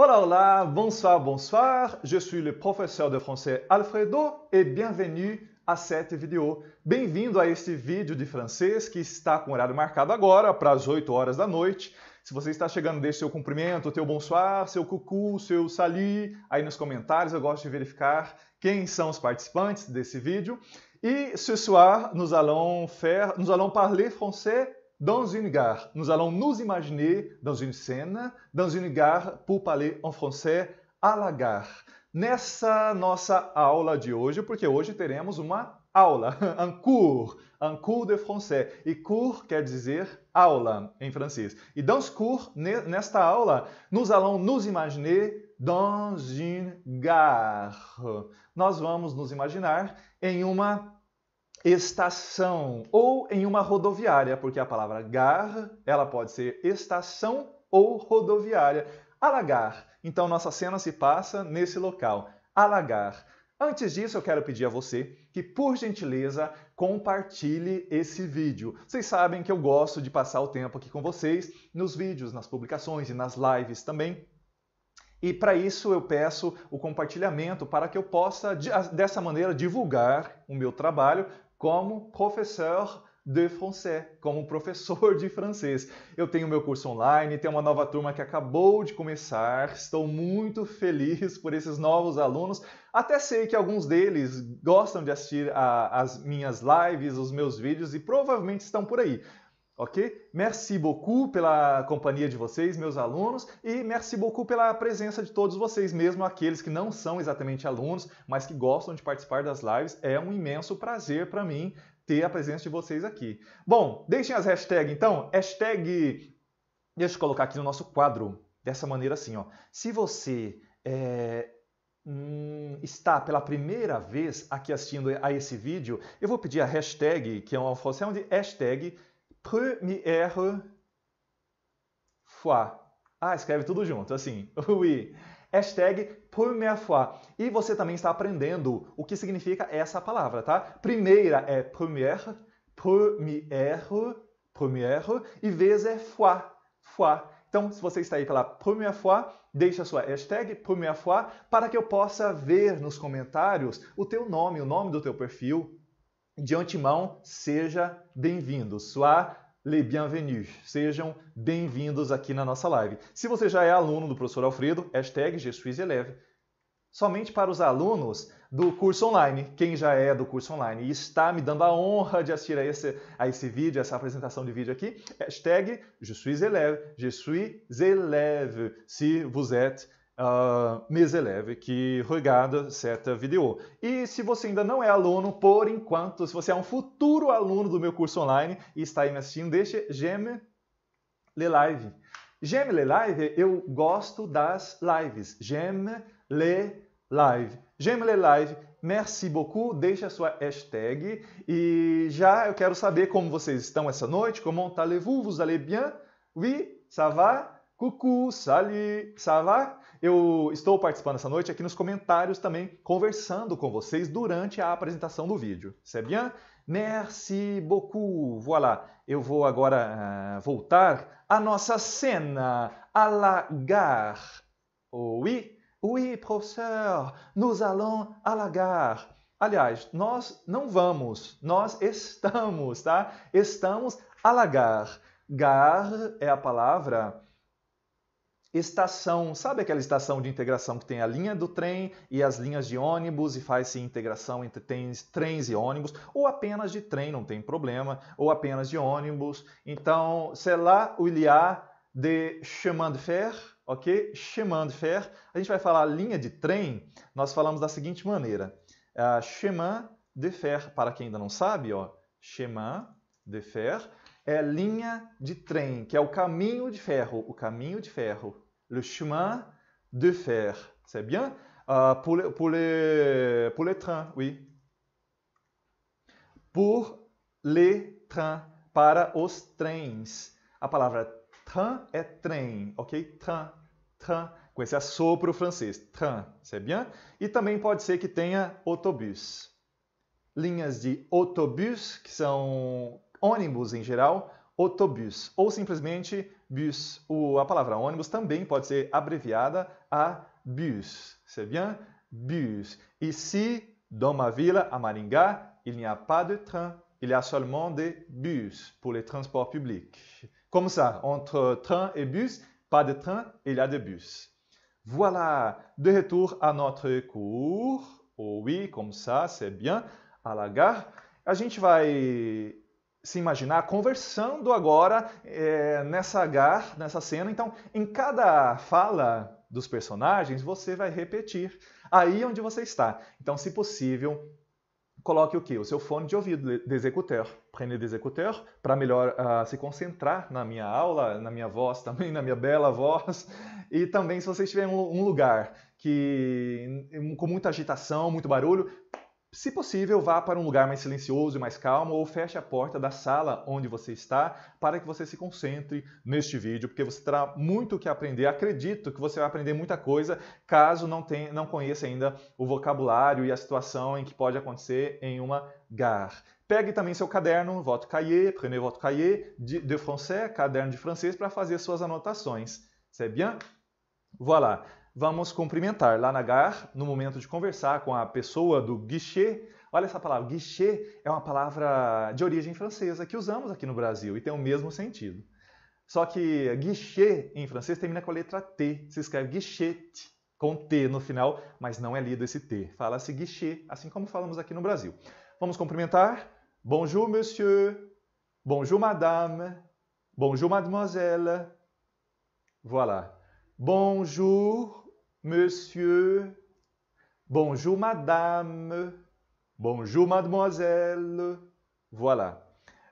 Olá, olá, bonsoir, bonsoir. Je suis le professeur de français Alfredo e bienvenue a cette vidéo. Bem-vindo a este vídeo de francês que está com horário marcado agora para as 8 horas da noite. Se você está chegando, deixe seu cumprimento, teu bonsoir, seu cucu, seu sali aí nos comentários. Eu gosto de verificar quem são os participantes desse vídeo. E ce soir, nous allons faire, nous allons parler français Dans une gare, nous allons nous imaginer dans une scène, dans une gare, pour parler en français, à la gare. Nessa nossa aula de hoje, porque hoje teremos uma aula, un cours, un cours de français. E cours quer dizer aula em francês. E dans ce cours, nesta aula, nous allons nous imaginer dans une gare. Nós vamos nos imaginar em uma estação ou em uma rodoviária, porque a palavra gar ela pode ser estação ou rodoviária. Alagar. Então nossa cena se passa nesse local. Alagar. Antes disso, eu quero pedir a você que, por gentileza, compartilhe esse vídeo. Vocês sabem que eu gosto de passar o tempo aqui com vocês nos vídeos, nas publicações e nas lives também. E para isso eu peço o compartilhamento para que eu possa, dessa maneira, divulgar o meu trabalho como professor de francês, como professor de francês. Eu tenho meu curso online, tenho uma nova turma que acabou de começar. Estou muito feliz por esses novos alunos. Até sei que alguns deles gostam de assistir a, as minhas lives, os meus vídeos e provavelmente estão por aí. Ok? Merci beaucoup pela companhia de vocês, meus alunos, e merci beaucoup pela presença de todos vocês, mesmo aqueles que não são exatamente alunos, mas que gostam de participar das lives. É um imenso prazer para mim ter a presença de vocês aqui. Bom, deixem as hashtags então. Hashtag. Deixa eu colocar aqui no nosso quadro, dessa maneira assim, ó. Se você é, Hum, está pela primeira vez aqui assistindo a esse vídeo, eu vou pedir a hashtag, que é uma função de hashtag première fois. Ah, escreve tudo junto, assim. Oui. Hashtag première fois. E você também está aprendendo o que significa essa palavra, tá? Primeira é première, première, première, e vez é fois, fois. Então, se você está aí pela première fois, deixa a sua hashtag première fois para que eu possa ver nos comentários o teu nome, o nome do teu perfil, de antemão, seja bem-vindo. Sois les bienvenus. Sejam bem-vindos aqui na nossa live. Se você já é aluno do professor Alfredo, hashtag GSUIZELEVE, somente para os alunos do curso online. Quem já é do curso online e está me dando a honra de assistir a esse, a esse vídeo, essa apresentação de vídeo aqui, hashtag suis élève, se vous êtes uh, ah, leve que Rogada certa video. E se você ainda não é aluno, por enquanto, se você é um futuro aluno do meu curso online e está aí me assistindo, deixa Gemme Le Live. Gemme Le Live, eu gosto das lives. Gemme Le Live. Gemme Le Live, merci beaucoup, deixa a sua hashtag. E já eu quero saber como vocês estão essa noite, como allez-vous, tá. vous allez bien? Oui, ça va? Coucou, salut, ça va? Eu estou participando essa noite aqui nos comentários também, conversando com vocês durante a apresentação do vídeo. C'est bien? Merci beaucoup. Voilà. Eu vou agora uh, voltar à nossa cena à la gare. oui, oui, professeur, nous allons à la gare. Aliás, nós não vamos, nós estamos, tá? Estamos à la gare. Gare é a palavra estação, sabe aquela estação de integração que tem a linha do trem e as linhas de ônibus e faz-se integração entre tens, trens e ônibus, ou apenas de trem, não tem problema, ou apenas de ônibus. Então, sei lá o il de a de fer, ok? Chemin de fer. A gente vai falar linha de trem, nós falamos da seguinte maneira. Uh, chemin de fer, para quem ainda não sabe, ó, chemin de fer é linha de trem, que é o caminho de ferro. O caminho de ferro. Le chemin de fer. C'est bien? Uh, pour, les, pour, les, pour les trains, oui. Pour les trains. Para os trens. A palavra train é trem, ok? Train, train, com esse assopro francês. Train, c'est bien? E também pode ser que tenha autobus. Linhas de autobus, que são ônibus em geral, autobus, ou simplesmente bus. O, a palavra ônibus também pode ser abreviada a bus. C'est bien? Bus. Ici, dans ma ville, à Maringá, il n'y a pas de train. Il y a seulement des bus pour les transports publics. Comme ça, entre train et bus, pas de train, il y a des bus. Voilà, de retour à notre cours. Oh oui, comme ça, c'est bien. À la gare. A gente vai se imaginar conversando agora é, nessa gar nessa cena. Então, em cada fala dos personagens, você vai repetir aí onde você está. Então, se possível, coloque o que? O seu fone de ouvido, d'exécuteur. Prenez d'exécuteur para melhor uh, se concentrar na minha aula, na minha voz também, na minha bela voz. E também, se você estiver em um lugar que com muita agitação, muito barulho, se possível, vá para um lugar mais silencioso e mais calmo ou feche a porta da sala onde você está para que você se concentre neste vídeo, porque você terá muito que aprender. Acredito que você vai aprender muita coisa caso não, tenha, não conheça ainda o vocabulário e a situação em que pode acontecer em uma gar. Pegue também seu caderno, votre cahier, prenez votre cahier de, de français, caderno de francês, para fazer suas anotações. C'est bien? Voilà vamos cumprimentar. Lá na GAR, no momento de conversar com a pessoa do guichê, olha essa palavra, guichê é uma palavra de origem francesa que usamos aqui no Brasil e tem o mesmo sentido. Só que guichê em francês termina com a letra T, se escreve guichet com T no final, mas não é lido esse T. Fala-se guichê, assim como falamos aqui no Brasil. Vamos cumprimentar? Bonjour, monsieur. Bonjour, madame. Bonjour, mademoiselle. Voilà. Bonjour, monsieur, bonjour madame, bonjour mademoiselle. Voilà.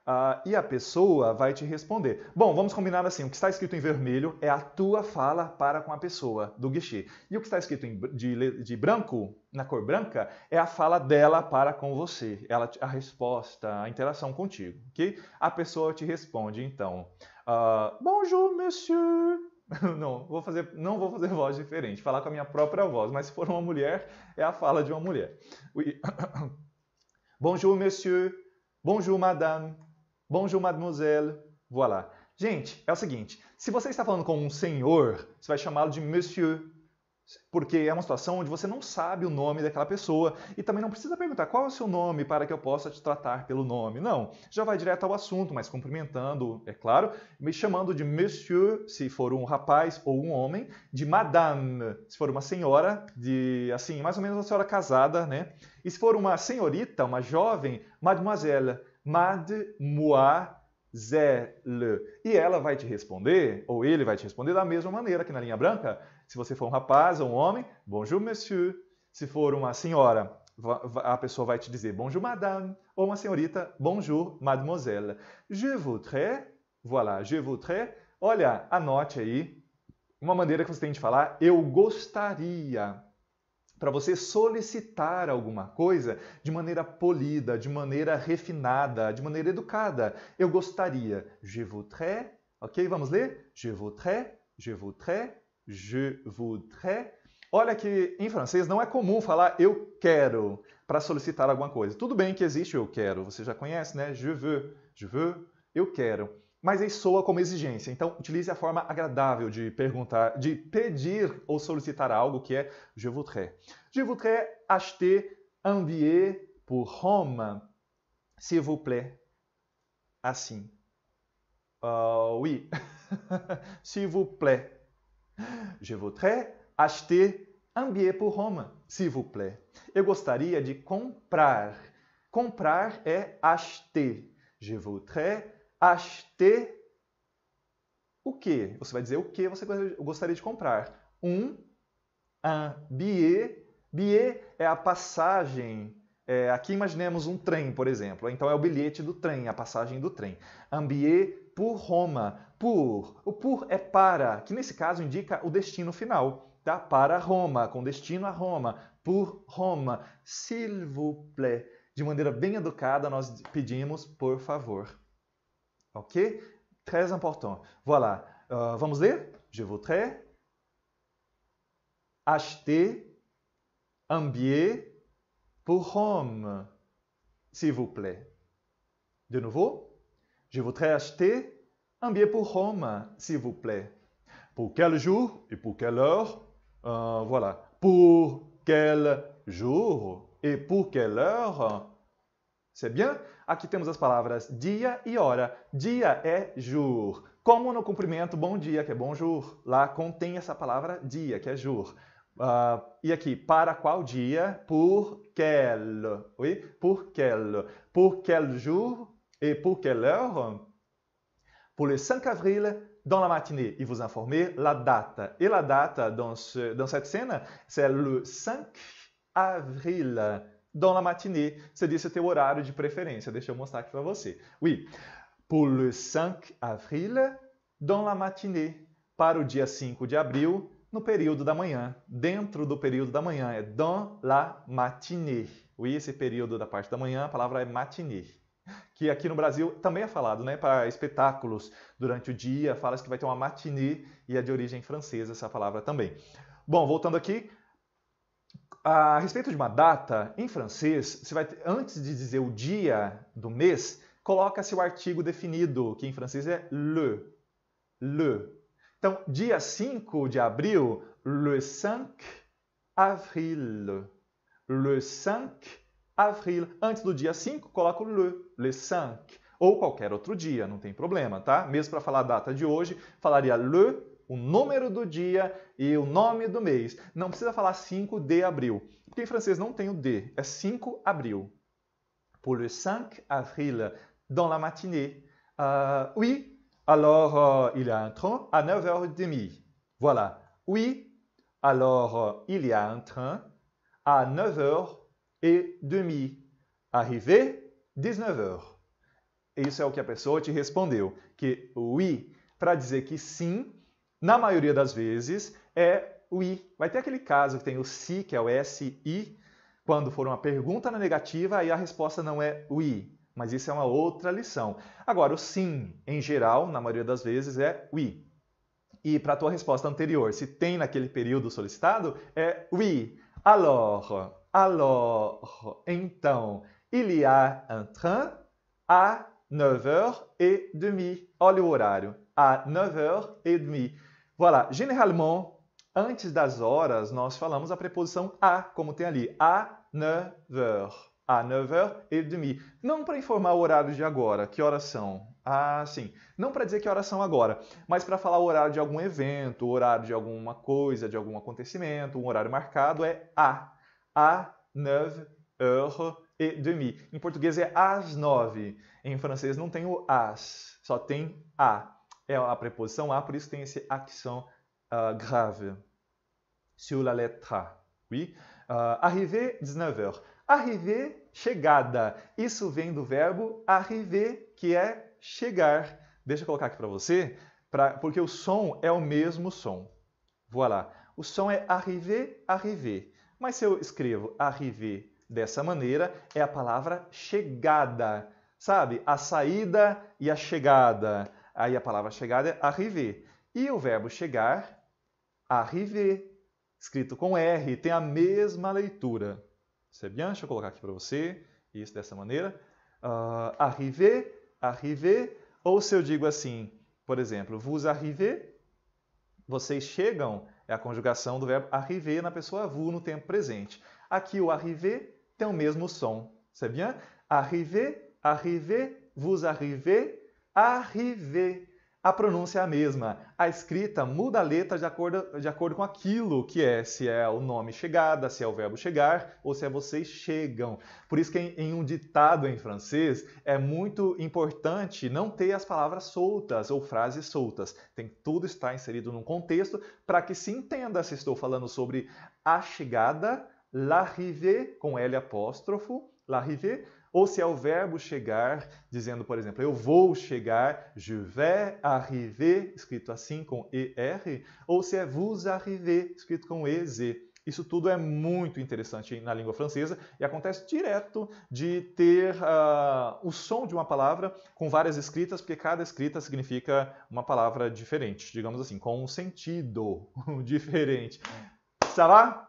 Ah, e a pessoa vai te responder. Bom, vamos combinar assim: o que está escrito em vermelho é a tua fala para com a pessoa do guichê. E o que está escrito em, de, de branco, na cor branca, é a fala dela para com você, ela, a resposta, a interação contigo. Okay? A pessoa te responde então: ah, Bonjour, monsieur. não, vou fazer, não vou fazer voz diferente, falar com a minha própria voz, mas se for uma mulher, é a fala de uma mulher. Bonjour, monsieur. Bonjour, madame. Bonjour, mademoiselle. Voilà. Gente, é o seguinte: se você está falando com um senhor, você vai chamá-lo de monsieur porque é uma situação onde você não sabe o nome daquela pessoa e também não precisa perguntar qual é o seu nome para que eu possa te tratar pelo nome. Não, já vai direto ao assunto, mas cumprimentando, é claro, me chamando de monsieur, se for um rapaz ou um homem, de madame, se for uma senhora, de assim, mais ou menos uma senhora casada, né? E se for uma senhorita, uma jovem, mademoiselle, mademoiselle. E ela vai te responder, ou ele vai te responder da mesma maneira que na linha branca, se você for um rapaz ou um homem, bonjour monsieur. Se for uma senhora, a pessoa vai te dizer bonjour madame. Ou uma senhorita, bonjour mademoiselle. Je voudrais, voilà, je voudrais. Olha, anote aí uma maneira que você tem de falar eu gostaria. Para você solicitar alguma coisa de maneira polida, de maneira refinada, de maneira educada. Eu gostaria. Je voudrais. Ok? Vamos ler? Je voudrais, je voudrais, Je voudrais. Olha que em francês não é comum falar eu quero para solicitar alguma coisa. Tudo bem que existe eu quero, você já conhece, né? Je veux, je veux, eu quero. Mas aí soa como exigência. Então utilize a forma agradável de perguntar, de pedir ou solicitar algo que é je voudrais. Je voudrais acheter un billet pour Rome, s'il vous plaît. Assim. Uh, oui. s'il vous plaît. Je voudrais acheter un billet pour Roma, s'il vous plaît. Eu gostaria de comprar. Comprar é acheter. Je voudrais acheter o que? Você vai dizer o que você gostaria de comprar. Um, un billet. Billet é a passagem. É, aqui imaginemos um trem, por exemplo. Então é o bilhete do trem, a passagem do trem. Un billet por Roma. Por, o por é para, que nesse caso indica o destino final, tá? Para Roma, com destino a Roma, por Roma. S'il vous plaît. De maneira bem educada, nós pedimos por favor. Ok? Très important. Voilà. Uh, vamos ler? Je voudrais acheter un billet pour Rome, s'il vous plaît. De nouveau? Je voudrais acheter un billet pour Rome, s'il vous plaît. Pour quel jour et pour quelle heure euh, Voilà. Pour quel jour e pour que hora? C'est bien? Aqui temos as palavras dia e hora. Dia é jour. Como no cumprimento bom dia, que é bonjour. Lá contém essa palavra dia, que é jour. Uh, e aqui, para qual dia? Por quel. Oui? Por quel. Por quel jour? Et pour quelle heure Pour le 5 avril, dans la matinée. E vous informez la date. Et la date dans, ce, dans cette scène, c'est le 5 avril, dans la matinée. Você disse teu horário de preferência. Deixa eu mostrar aqui para você. Oui, pour le 5 avril, dans la matinée. Para o dia 5 de abril, no período da manhã. Dentro do período da manhã. É dans la matinée. Oui, esse período da parte da manhã, a palavra é matinée que aqui no Brasil também é falado, né? Para espetáculos durante o dia, fala que vai ter uma matinée e é de origem francesa essa palavra também. Bom, voltando aqui, a respeito de uma data, em francês, você vai antes de dizer o dia do mês, coloca-se o artigo definido, que em francês é le. Le. Então, dia 5 de abril, le 5 avril. Le 5 avril, antes do dia 5, coloca o le, le 5, ou qualquer outro dia, não tem problema, tá? Mesmo para falar a data de hoje, falaria le, o número do dia e o nome do mês. Não precisa falar 5 de abril, porque em francês não tem o de, é 5 abril. Pour le 5 avril, dans la matinée. Uh, oui, alors uh, il y a un train à 9h30. Voilà. Oui, alors uh, il y a un train à 9h30 et demi. Arrivé 19 heures. Isso é o que a pessoa te respondeu, que oui, para dizer que sim, na maioria das vezes é oui. Vai ter aquele caso que tem o si, que é o si, quando for uma pergunta na negativa e a resposta não é oui, mas isso é uma outra lição. Agora, o sim, em geral, na maioria das vezes, é oui. E para a tua resposta anterior, se tem naquele período solicitado, é oui, alors alors, então, il y a un train à 9h30. Olha o horário, à 9h30. Voilà, généralement, antes das horas, nós falamos a preposição a, como tem ali, à 9h. À 9h30. Não para informar o horário de agora, que horas são. Ah, sim. Não para dizer que horas são agora, mas para falar o horário de algum evento, o horário de alguma coisa, de algum acontecimento, um horário marcado é a à 9 heures et demie. Em português é às nove. Em francês não tem o as, só tem a. É a preposição a, por isso tem esse accent uh, ah, grave sur la lettre. Oui. Uh, ah, arriver, 19 heures. Arriver, chegada. Isso vem do verbo arriver, que é chegar. Deixa eu colocar aqui para você, pra, porque o som é o mesmo som. Voilà. O som é arriver, arriver. Mas se eu escrevo arrivé dessa maneira, é a palavra chegada, sabe? A saída e a chegada. Aí a palavra chegada é arrivé. E o verbo chegar, arrivé, escrito com R, tem a mesma leitura. C'est bien? Deixa eu colocar aqui para você, isso dessa maneira. Uh, ah, arrivé, arrivé. Ou se eu digo assim, por exemplo, vous arrivez, vocês chegam, é a conjugação do verbo arriver na pessoa vu no tempo presente. Aqui o arriver tem o mesmo som. sabia? bien? Arriver, arriver, vous arrivez, arriver a pronúncia é a mesma. A escrita muda a letra de acordo, de acordo com aquilo que é, se é o nome chegada, se é o verbo chegar ou se é vocês chegam. Por isso que em, em um ditado em francês é muito importante não ter as palavras soltas ou frases soltas. Tem tudo estar inserido num contexto para que se entenda se estou falando sobre a chegada, l'arrivée com L apóstrofo, l'arrivée, ou se é o verbo chegar, dizendo, por exemplo, eu vou chegar, je vais arriver, escrito assim com ER, ou se é vous arriver, escrito com EZ. Isso tudo é muito interessante na língua francesa e acontece direto de ter uh, o som de uma palavra com várias escritas, porque cada escrita significa uma palavra diferente, digamos assim, com um sentido diferente. É. Ça va?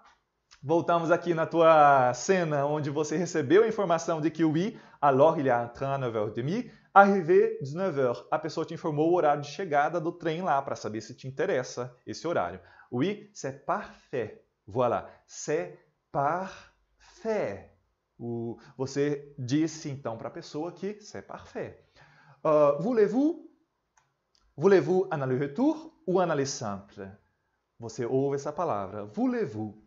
Voltamos aqui na tua cena onde você recebeu a informação de que o I, alors il est en train 9h30, arrivé 19h. A pessoa te informou o horário de chegada do trem lá para saber se te interessa esse horário. O I, c'est parfait. Voilà, c'est parfait. O, você disse então para a pessoa que c'est parfait. Uh, voulez-vous voulez-vous un aller-retour ou un aller simple? Você ouve essa palavra, voulez-vous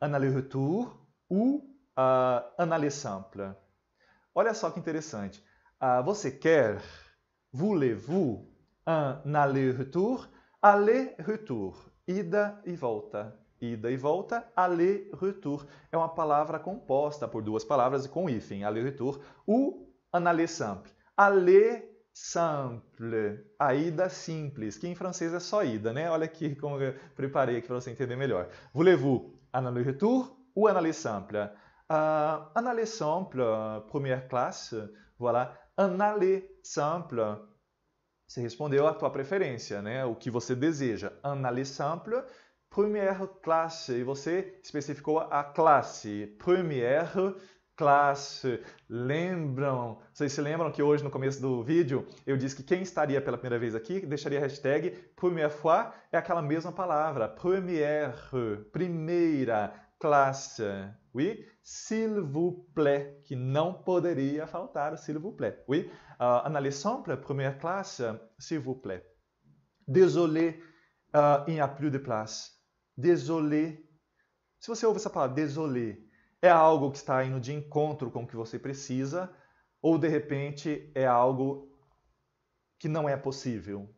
un aller-retour ou uh, un aller simple. Olha só que interessante. Uh, você quer, voulez-vous, un aller-retour, aller-retour, ida e volta. Ida e volta, aller-retour. É uma palavra composta por duas palavras e com hífen, aller-retour ou un aller simple. Aller simple, a ida simples, que em francês é só ida, né? Olha aqui como eu preparei aqui para você entender melhor. Voulez-vous Analyse tour ou analyse simple euh, ah, Analyse simple, première classe, voilà. Analyse simple, você respondeu a tua preferência, né? O que você deseja. Analyse simple, première classe, e você especificou a classe. Première classe, lembram? Vocês se lembram que hoje no começo do vídeo eu disse que quem estaria pela primeira vez aqui deixaria a hashtag première fois é aquela mesma palavra, première, primeira, classe, oui? S'il vous plaît, que não poderia faltar o s'il vous plaît, oui? Uh, en première classe, s'il vous plaît. Désolé, uh, il n'y a plus de place. Désolé. Se você ouve essa palavra, désolé, é algo que está indo de encontro com o que você precisa, ou de repente é algo que não é possível?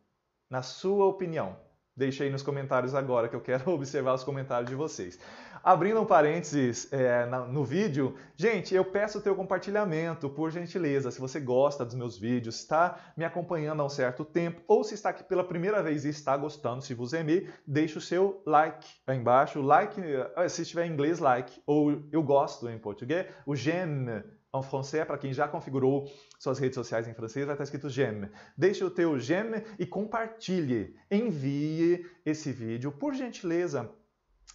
Na sua opinião, deixe aí nos comentários agora que eu quero observar os comentários de vocês. Abrindo um parênteses é, no vídeo, gente, eu peço o teu compartilhamento, por gentileza. Se você gosta dos meus vídeos, está me acompanhando há um certo tempo, ou se está aqui pela primeira vez e está gostando, se vos amei, é deixe o seu like aí embaixo. Like, eh, se estiver em inglês, like. Ou eu gosto em português, o j'aime em francês, para quem já configurou suas redes sociais em francês, vai estar tá escrito j'aime. Deixe o teu j'aime e compartilhe. Envie esse vídeo, por gentileza,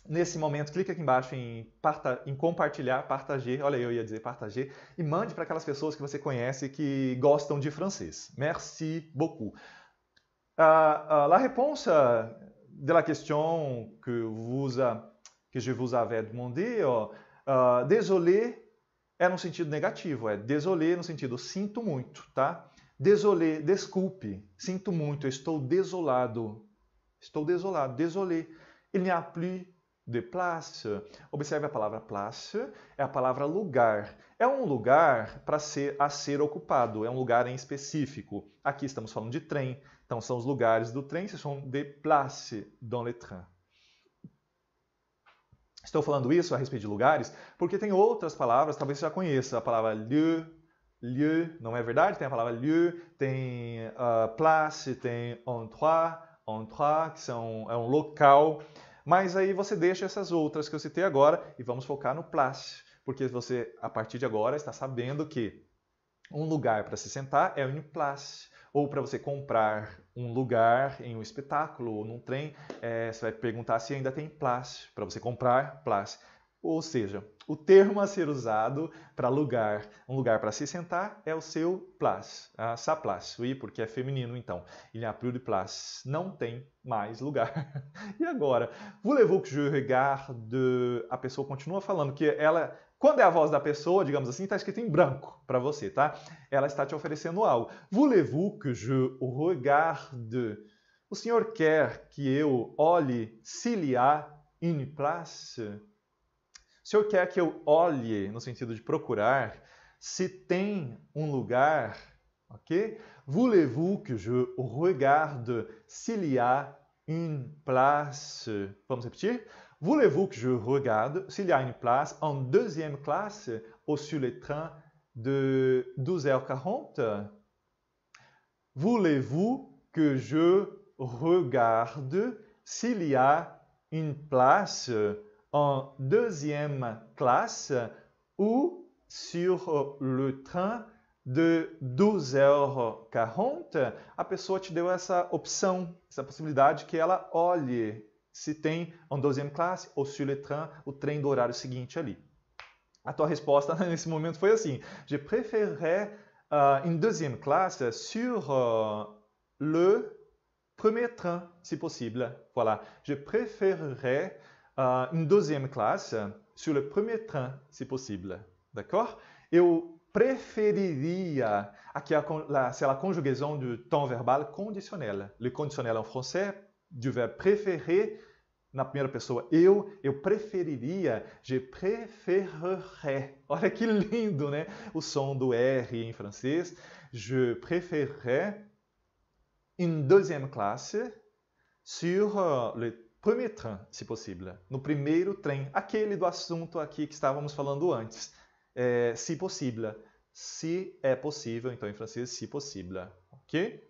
Nesse momento, clique aqui embaixo em, parta, em compartilhar, partager, olha eu ia dizer partager, e mande para aquelas pessoas que você conhece que gostam de francês. Merci beaucoup. Uh, uh, la réponse de la question que, vous a, que je vous avais demandé, oh, uh, désolé é no sentido negativo, é désolé no sentido sinto muito, tá? Désolé, desculpe, sinto muito, estou desolado. Estou desolado, désolé. Il n'y a plus de place. Observe a palavra place, é a palavra lugar. É um lugar para ser a ser ocupado, é um lugar em específico. Aqui estamos falando de trem, então são os lugares do trem, se são de place dans le train. Estou falando isso a respeito de lugares porque tem outras palavras, talvez você já conheça, a palavra lieu, lieu, não é verdade? Tem a palavra lieu, tem uh, place, tem endroit, endroit, que são, é um local. Mas aí você deixa essas outras que eu citei agora e vamos focar no place, porque você, a partir de agora, está sabendo que um lugar para se sentar é o place ou para você comprar um lugar em um espetáculo ou num trem, é, você vai perguntar se ainda tem place para você comprar place. Ou seja, o termo a ser usado para lugar, um lugar para se sentar é o seu place, a sa place, oui, porque é feminino então. Il n'y a plus de place, não tem mais lugar. e agora, voulez-vous que je regarde? A pessoa continua falando que ela quando é a voz da pessoa, digamos assim, está escrito em branco para você, tá? Ela está te oferecendo algo. Voulez-vous que je regarde? O senhor quer que eu olhe s'il y a une place? O Senhor quer que eu olhe, no sentido de procurar, se tem um lugar, ok? Voulez-vous que je regarde s'il y a une place? Vamos repetir? Voulez-vous que je regarde s'il y a une place en deuxième classe ou sur le train de 12h40? Voulez-vous que je regarde s'il y a une place en deuxième classe ou sur le train de 12h40, a pessoa te deu essa opção, essa possibilidade que ela olhe se tem en deuxième classe ou sur le train, o trem do horário seguinte ali. A tua resposta nesse momento foi assim: Je préférerais uh, deuxième classe sur uh, le premier train, si possible. Voilà. Je préférerais une deuxième classe sur le premier train, si possible. D'accord Eu preferiria, c'est la conjugaison du temps verbal conditionnel. Le conditionnel en français du verbe préférer na première pessoa, eu, eu preferiria, je préférerais. Olha que lindo, né? O som R en français. « Je préférerais une deuxième classe sur euh, le premier train, se possível, no primeiro trem, aquele do assunto aqui que estávamos falando antes, é, se possível, se é possível, então em francês, se possível, ok?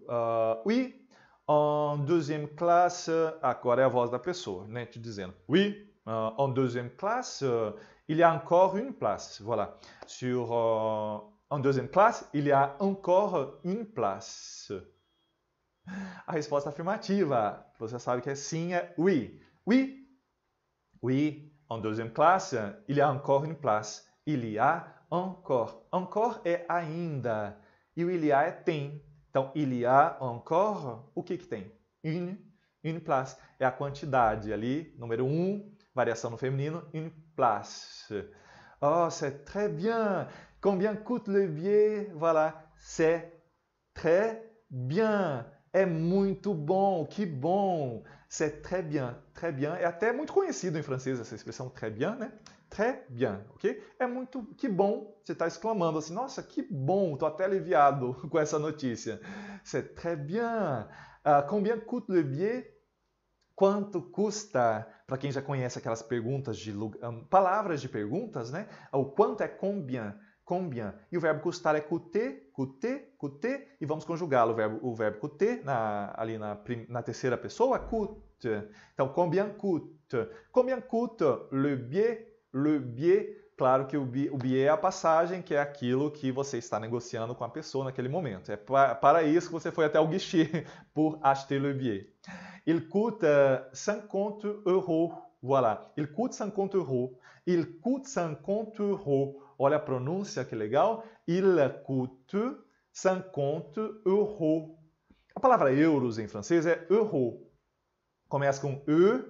Uh, oui, en deuxième classe, agora é a voz da pessoa, né, te dizendo, oui, uh, en deuxième classe, il y a encore une place, voilà, sur, uh, en deuxième classe, il y a encore une place, a resposta é afirmativa, você sabe que é sim, é oui. Oui. Oui, en deuxième classe, il y a encore une place. Il y a encore. Encore é ainda. E o il y a é tem. Então, il y a encore, o que que tem? Une, une place. É a quantidade ali, número 1, um, variação no feminino, une place. Oh, c'est très bien. Combien coûte le billet? Voilà, c'est très bien. É muito bom, que bom. C'est é très bien, très bien. É até muito conhecido em francês essa expressão très bien, né? Très bien, ok? É muito, que bom. Você está exclamando assim, nossa, que bom. Estou até aliviado com essa notícia. C'est é très bien. Uh, combien coûte le billet? Quanto custa? Para quem já conhece aquelas perguntas de um, palavras de perguntas, né? Ah, o quanto é combien? combien. E o verbo custar é coûter, coûter, coûter, e vamos conjugá-lo, o verbo, o verbo coûter, na, ali na, na terceira pessoa, coûte. Então, combien coûte? Combien coûte le billet? Le billet, claro que o, o billet é a passagem, que é aquilo que você está negociando com a pessoa naquele momento. É para isso que você foi até o guichê por acheter le billet. Il coûte 50 euros. Voilà, il coûte 50 euros. Il coûte 50 euros. Olha a pronúncia, que legal. Il coûte 50 euros. A palavra euros em francês é euro. Começa com e,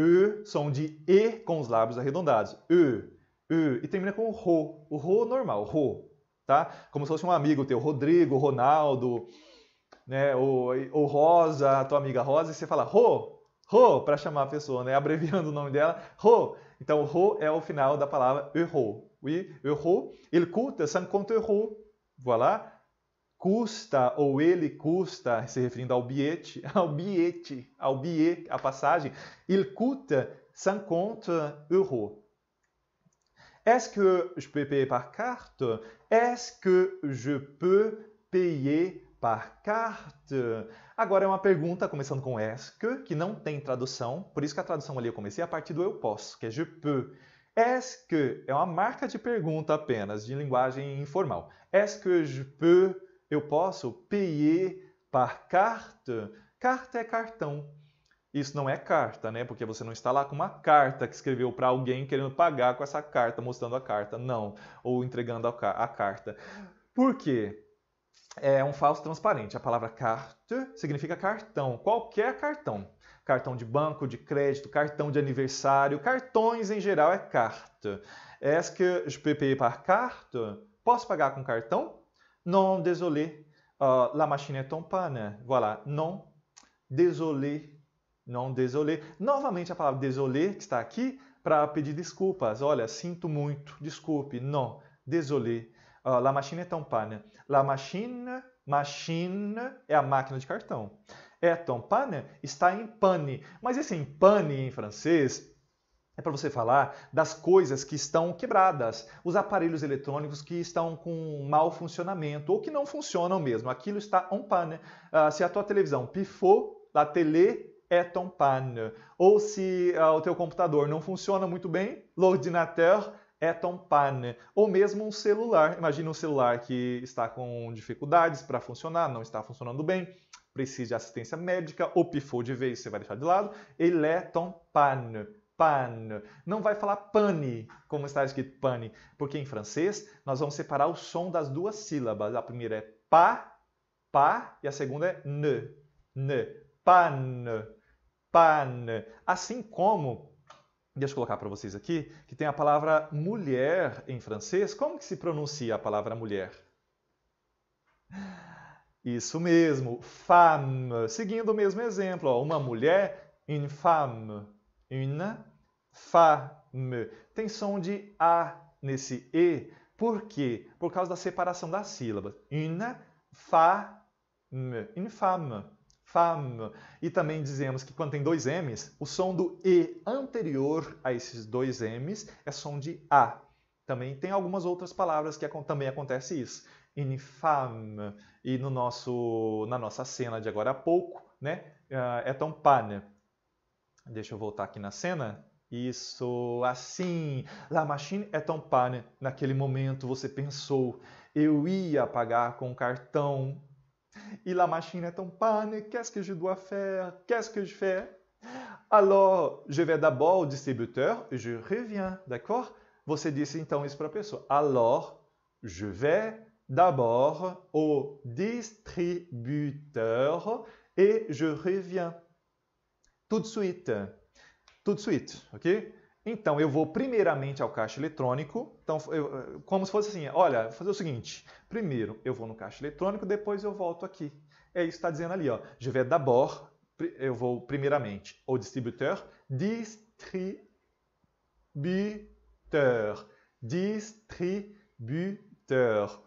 e, som de e com os lábios arredondados. E, e, e termina com ro. O ro normal, ro, tá? Como se fosse um amigo teu, Rodrigo, Ronaldo, né? Ou, ou Rosa, tua amiga Rosa, e você fala ro, ro, para chamar a pessoa, né? Abreviando o nome dela, ro. Então, ro é o final da palavra euro. Oui, euro. Il coûte 50 euros. Voilà. Custa ou ele custa, se referindo ao bilhete, ao bilhete, ao bilhete, a passagem. Il coûte 50 euros. Est-ce que je peux payer par carte? Est-ce que je peux payer par carte? Agora é uma pergunta começando com est-ce que, que não tem tradução, por isso que a tradução ali eu comecei a partir do eu posso, que é je peux. Est-ce que é uma marca de pergunta apenas, de linguagem informal. Est-ce que je peux, eu posso payer par carte? Carta é cartão. Isso não é carta, né? Porque você não está lá com uma carta que escreveu para alguém querendo pagar com essa carta, mostrando a carta, não, ou entregando a, a carta. Por quê? É um falso transparente. A palavra carte significa cartão, qualquer cartão cartão de banco, de crédito, cartão de aniversário, cartões em geral é carta. Est-ce que je peux payer par carte? Posso pagar com cartão? Non, désolé, uh, la machine est en panne. Voilà, non, désolé, non, désolé. Novamente a palavra désolé que está aqui para pedir desculpas. Olha, sinto muito, desculpe, non, désolé. Uh, la machine est en panne. La machine, machine é a máquina de cartão. Éton, pane, está em pane. Mas esse em pane em francês é para você falar das coisas que estão quebradas, os aparelhos eletrônicos que estão com mau funcionamento ou que não funcionam mesmo. Aquilo está en pane. Ah, se a tua televisão pifou, la télé est en pane. Ou se ah, o teu computador não funciona muito bem, l'ordinateur est é en pane. Ou mesmo um celular. Imagina um celular que está com dificuldades para funcionar, não está funcionando bem precisa de assistência médica, ou pifou de vez, você vai deixar de lado. Ele é tom panne. Pan. Não vai falar pane, como está escrito pane, porque em francês nós vamos separar o som das duas sílabas. A primeira é pa, pa, e a segunda é ne, ne. Pan, pan. Assim como, deixa eu colocar para vocês aqui, que tem a palavra mulher em francês. Como que se pronuncia a palavra mulher? Isso mesmo, femme. Seguindo o mesmo exemplo, ó, uma mulher, une femme. Une femme. Tem som de A nesse E. Por quê? Por causa da separação das sílabas. Une femme. Infame. Femme. E também dizemos que quando tem dois M's, o som do E anterior a esses dois M's é som de A. Também tem algumas outras palavras que também acontece isso infame e no nosso, na nossa cena de agora há pouco, né? Ah, é tão pane. Deixa eu voltar aqui na cena. Isso, assim, la machine é tão pane. Naquele momento você pensou, eu ia pagar com cartão. E la machine é tão pane, qu'est-ce que je dois faire? Qu'est-ce que je fais? Alors, je vais d'abord au distributeur, je reviens, d'accord? Você disse então isso para a pessoa. Alors, je vais d'abord au distributeur et je reviens. Tout de suite. Tout de suite, ok? Então, eu vou primeiramente ao caixa eletrônico. Então, eu, eh, como se fosse assim: olha, vou fazer o seguinte. Primeiro eu vou no caixa eletrônico, depois eu volto aqui. É isso que está dizendo ali, ó. Je vais d'abord, eu vou primeiramente ao distributeur, distributeur, distributeur.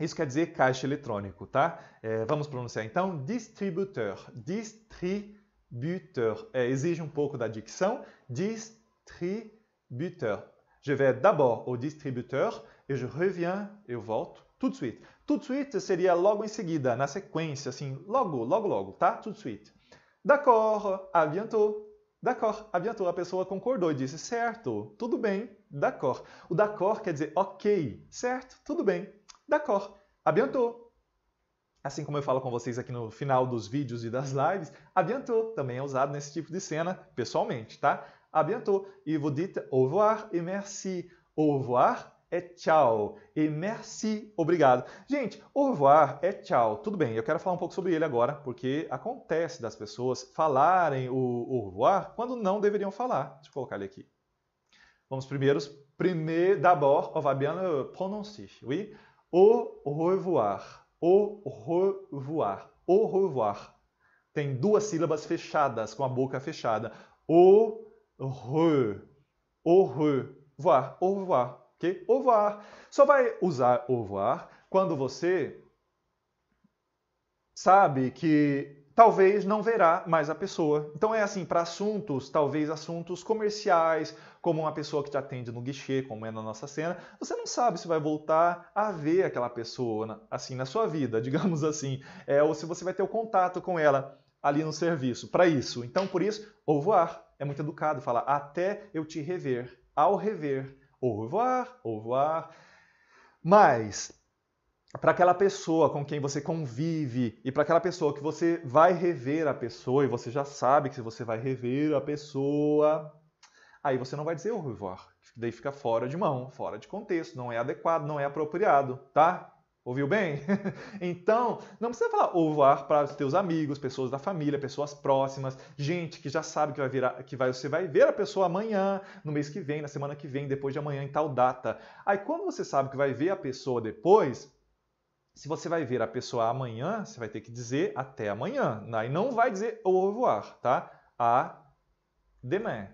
Isso quer dizer caixa eletrônico, tá? É, vamos pronunciar então distributor. Distributor. É, exige um pouco da dicção, Distributor. Je vais d'abord au distributeur et je reviens, eu volto, tout de suite. Tout de suite seria logo em seguida, na sequência, assim, logo, logo, logo, tá? Tout de suite. D'accord, à bientôt. D'accord, à bientôt. A pessoa concordou e disse certo, tudo bem, d'accord. O d'accord quer dizer ok, certo, tudo bem, da cor. Adiantou. Assim como eu falo com vocês aqui no final dos vídeos e das lives, adiantou também é usado nesse tipo de cena pessoalmente, tá? Adiantou. E vous dites au revoir e merci. Au revoir é tchau e merci, obrigado. Gente, au revoir é tchau. Tudo bem, eu quero falar um pouco sobre ele agora, porque acontece das pessoas falarem o au revoir quando não deveriam falar. Deixa eu colocar ele aqui. Vamos primeiros, primeiro, d'abord, on va bien le prononcer, oui? O revoir. o revoir. o revoir. Tem duas sílabas fechadas, com a boca fechada. O, re. o revoir. O revoir. Ok? Au revoir. Só vai usar o revoir quando você sabe que talvez não verá mais a pessoa. Então é assim, para assuntos, talvez assuntos comerciais, como uma pessoa que te atende no guichê, como é na nossa cena, você não sabe se vai voltar a ver aquela pessoa assim na sua vida, digamos assim, é, ou se você vai ter o contato com ela ali no serviço. Para isso, então por isso, au revoir é muito educado falar até eu te rever, ao rever, au revoir, au revoir. Mas para aquela pessoa com quem você convive e para aquela pessoa que você vai rever a pessoa e você já sabe que se você vai rever a pessoa, aí você não vai dizer au revoir. Daí fica fora de mão, fora de contexto, não é adequado, não é apropriado, tá? Ouviu bem? então, não precisa falar au revoir para os teus amigos, pessoas da família, pessoas próximas, gente que já sabe que vai virar, que vai, você vai ver a pessoa amanhã, no mês que vem, na semana que vem, depois de amanhã, em tal data. Aí, quando você sabe que vai ver a pessoa depois, se você vai ver a pessoa amanhã, você vai ter que dizer até amanhã. Aí né? não vai dizer au revoir, tá? A demain,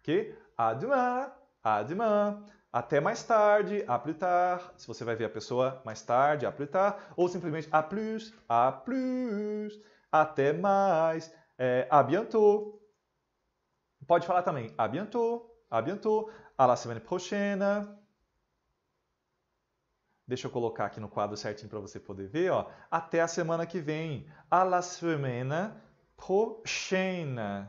ok? A demain, a demain. Até mais tarde, a plus tard. Se você vai ver a pessoa mais tarde, a plus tard. Ou simplesmente a plus, a plus. Até mais, é, a bientôt. Pode falar também a bientôt, a bientôt. À la semaine prochaine. Deixa eu colocar aqui no quadro certinho para você poder ver. Ó. Até a semana que vem. A la semana prochaine.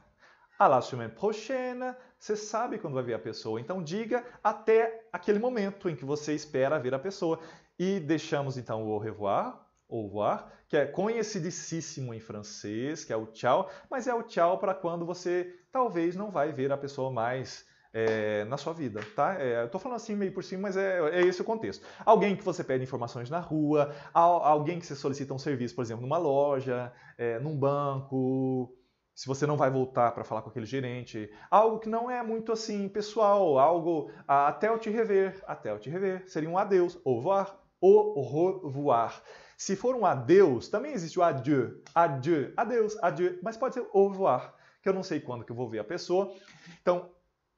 A la semaine prochaine. Você sabe quando vai ver a pessoa. Então diga até aquele momento em que você espera ver a pessoa. E deixamos então o au revoir, au revoir, que é conhecidíssimo em francês, que é o tchau, mas é o tchau para quando você talvez não vai ver a pessoa mais é, na sua vida, tá? É, eu tô falando assim meio por cima, mas é, é esse o contexto. Alguém que você pede informações na rua, alguém que você solicita um serviço, por exemplo, numa loja, é, num banco, se você não vai voltar para falar com aquele gerente, algo que não é muito assim pessoal, algo ah, até eu te rever, até eu te rever, seria um adeus, ou voar? au revoir. Se for um adeus, também existe o adieu, adieu, adeus, adieu, mas pode ser au revoir, que eu não sei quando que eu vou ver a pessoa. Então,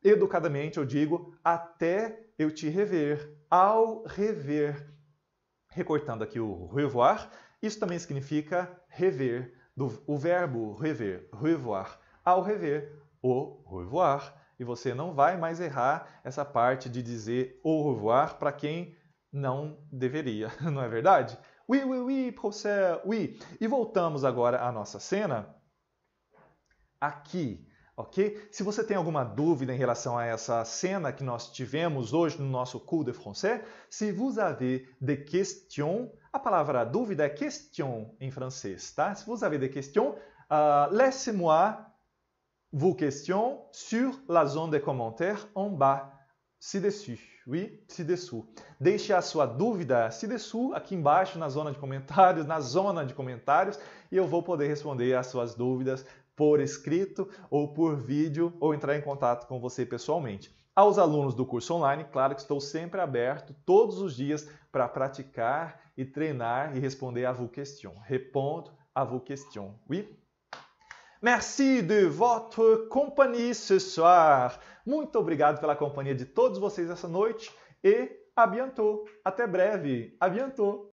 educadamente eu digo, até eu te rever, ao rever. Recortando aqui o revoir, isso também significa rever, do, o verbo rever, revoir. Ao rever, o revoir. E você não vai mais errar essa parte de dizer au revoir para quem não deveria, não é verdade? Oui, oui, oui, professeur, oui. E voltamos agora à nossa cena. Aqui, ok? Se você tem alguma dúvida em relação a essa cena que nós tivemos hoje no nosso cours de français, se vous avez des questions, a palavra dúvida é question em francês, tá? Se vous avez des questions, uh, laissez-moi vos questions sur la zone de commentaires en bas, ci-dessus, oui, ci-dessous. Deixe a sua dúvida ci-dessous aqui embaixo na zona de comentários, na zona de comentários, e eu vou poder responder as suas dúvidas por escrito ou por vídeo ou entrar em contato com você pessoalmente. Aos alunos do curso online, claro que estou sempre aberto todos os dias para praticar e treinar e responder à vos question. Repondo à vos question. Oui? Merci de votre compagnie ce soir. Muito obrigado pela companhia de todos vocês essa noite e bientôt. Até breve. Abiantou.